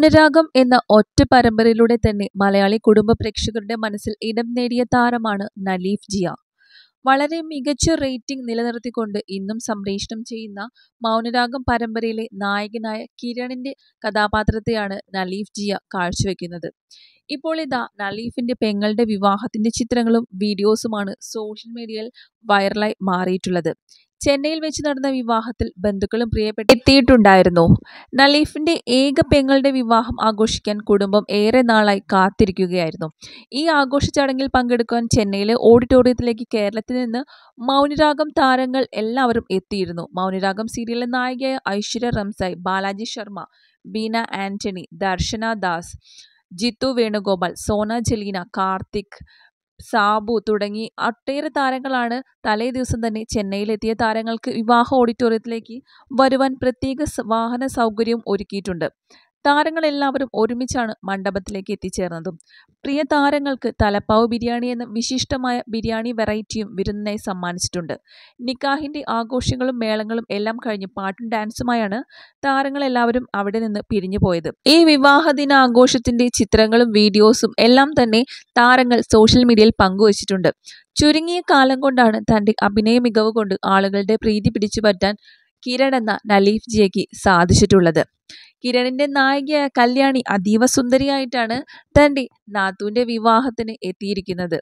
പുനരാഗം എന്ന ഒറ്റ പരമ്പരയിലൂടെ തന്നെ മലയാളി കുടുംബ പ്രേക്ഷകരുടെ മനസ്സിൽ ഇടം നേടിയ താരമാണ് നലീഫ് ജിയ വളരെ മികച്ച റേറ്റിംഗ് നിലനിർത്തിക്കൊണ്ട് ഇന്നും സംപ്രേഷണം ചെയ്യുന്ന മൗനരാഗം പരമ്പരയിലെ നായകനായ കിരണിന്റെ കഥാപാത്രത്തെയാണ് നലീഫ് ജിയ കാഴ്ചവെക്കുന്നത് ഇപ്പോൾ ഇതാ നലീഫിന്റെ പെങ്ങളുടെ വിവാഹത്തിന്റെ ചിത്രങ്ങളും വീഡിയോസുമാണ് സോഷ്യൽ മീഡിയയിൽ വൈറലായി മാറിയിട്ടുള്ളത് ചെന്നൈയിൽ വെച്ച് നടന്ന വിവാഹത്തിൽ ബന്ധുക്കളും പ്രിയപ്പെട്ട എത്തിയിട്ടുണ്ടായിരുന്നു നലീഫിന്റെ ഏക പെങ്ങളുടെ വിവാഹം ആഘോഷിക്കാൻ കുടുംബം ഏറെ നാളായി കാത്തിരിക്കുകയായിരുന്നു ഈ ആഘോഷ ചടങ്ങിൽ പങ്കെടുക്കാൻ ചെന്നൈയിലെ ഓഡിറ്റോറിയത്തിലേക്ക് കേരളത്തിൽ നിന്ന് മൗനിരാഗം താരങ്ങൾ എല്ലാവരും എത്തിയിരുന്നു മൗനിരാഗം സീരിയലിലെ നായികയായ ഐശ്വര്യ റംസായ് ബാലാജി ശർമ്മ ബീന ആന്റണി ദർശന ദാസ് ജിത്തു വേണുഗോപാൽ സോന ജലീന കാർത്തിക് സാബു തുടങ്ങി ഒട്ടേറെ താരങ്ങളാണ് തലേ ദിവസം തന്നെ ചെന്നൈയിലെത്തിയ താരങ്ങൾക്ക് വിവാഹ ഓഡിറ്റോറിയത്തിലേക്ക് വരുവാൻ പ്രത്യേക വാഹന സൗകര്യം ഒരുക്കിയിട്ടുണ്ട് താരങ്ങളെല്ലാവരും ഒരുമിച്ചാണ് മണ്ഡപത്തിലേക്ക് എത്തിച്ചേർന്നതും പ്രിയ താരങ്ങൾക്ക് തലപ്പാവ് ബിരിയാണി എന്ന വിശിഷ്ടമായ ബിരിയാണി വെറൈറ്റിയും വിരുന്നിനായി സമ്മാനിച്ചിട്ടുണ്ട് നിക്കാഹിൻ്റെ ആഘോഷങ്ങളും മേളങ്ങളും എല്ലാം കഴിഞ്ഞ് പാട്ടും ഡാൻസുമായാണ് താരങ്ങളെല്ലാവരും അവിടെ നിന്ന് പിരിഞ്ഞു പോയത് ഈ വിവാഹ ദിനാഘോഷത്തിൻ്റെ ചിത്രങ്ങളും വീഡിയോസും എല്ലാം തന്നെ താരങ്ങൾ സോഷ്യൽ മീഡിയയിൽ പങ്കുവച്ചിട്ടുണ്ട് ചുരുങ്ങിയ കാലം കൊണ്ടാണ് തൻ്റെ അഭിനയ മികവ് കൊണ്ട് ആളുകളുടെ പ്രീതി പിടിച്ചു പറ്റാൻ കിരൺ എന്ന നലീഫ് ജിയക്ക് സാധിച്ചിട്ടുള്ളത് കിരണിന്റെ നായികയായ കല്യാണി അതീവ സുന്ദരിയായിട്ടാണ് തന്റെ നാത്തൂൻ്റെ വിവാഹത്തിന് എത്തിയിരിക്കുന്നത്